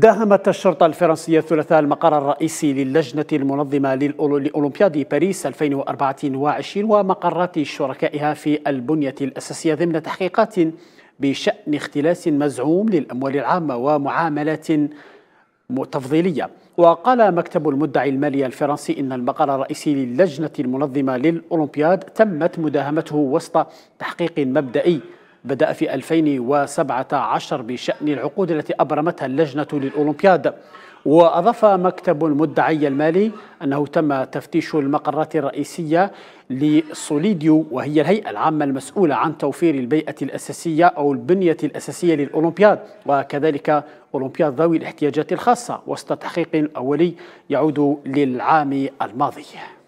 داهمت الشرطة الفرنسية الثلاثاء المقر الرئيسي للجنة المنظمة لأولمبياد باريس 2024 ومقرات شركائها في البنية الأساسية ضمن تحقيقات بشأن اختلاس مزعوم للأموال العامة ومعاملات تفضيلية وقال مكتب المدعي المالي الفرنسي إن المقر الرئيسي للجنة المنظمة للأولمبياد تمت مداهمته وسط تحقيق مبدئي بدأ في 2017 بشأن العقود التي أبرمتها اللجنة للأولمبياد وأضاف مكتب المدعي المالي أنه تم تفتيش المقرات الرئيسية لسوليديو وهي الهيئة العامة المسؤولة عن توفير البيئة الأساسية أو البنية الأساسية للأولمبياد وكذلك أولمبياد ذوي الاحتياجات الخاصة وسط تحقيق أولي يعود للعام الماضي